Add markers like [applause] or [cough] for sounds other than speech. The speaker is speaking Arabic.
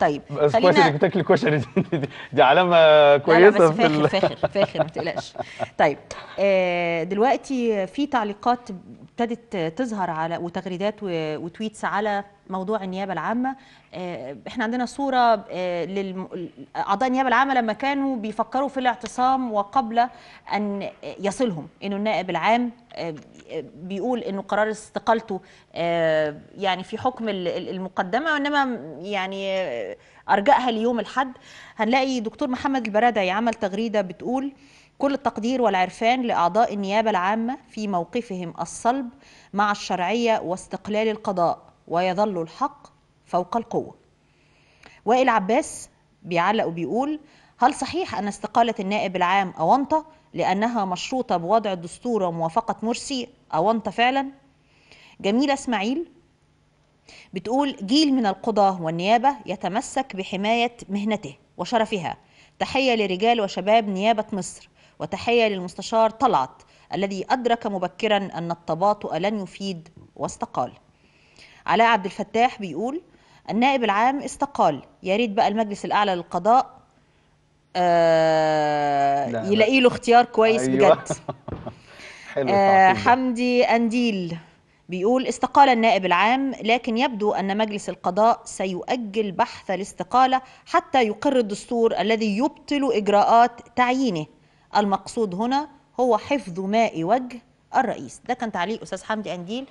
طيب خلينا كويس انك بتاكل كشري دي, دي, علامه كويسه لا لا بس فاخر فاخر فاخر ما تقلقش [laughs] طيب آه، دلوقتي في تعليقات ابتدت تظهر على وتغريدات وتويتس على موضوع النيابه العامه آه، احنا عندنا صوره آه، لاعضاء النيابه العامه لما كانوا بيفكروا في الاعتصام وقبل ان يصلهم انه النائب العام آه، بيقول انه قرار استقالته يعني في حكم المقدمه وانما يعني ارجاها ليوم الحد هنلاقي دكتور محمد البرادعي عمل تغريده بتقول كل التقدير والعرفان لأعضاء النيابة العامة في موقفهم الصلب مع الشرعية واستقلال القضاء ويظل الحق فوق القوة وائل عباس بيعلق وبيقول هل صحيح أن استقالة النائب العام أونطة لأنها مشروطة بوضع الدستور وموافقة مرسي أونطة فعلا جميلة إسماعيل بتقول جيل من القضاة والنيابة يتمسك بحماية مهنته وشرفها تحية لرجال وشباب نيابة مصر وتحية للمستشار طلعت الذي أدرك مبكرا أن التباطؤ لن يفيد واستقال علاء عبد الفتاح بيقول النائب العام استقال يا ريت بقى المجلس الاعلى للقضاء آه يلاقي له اختيار كويس أيوة. بجد [laughs] حلو آه حمدي انديل بيقول استقال النائب العام لكن يبدو ان مجلس القضاء سيؤجل بحث الاستقاله حتى يقر الدستور الذي يبطل اجراءات تعيينه المقصود هنا هو حفظ ماء وجه الرئيس ده كان تعليق استاذ حمدي انديل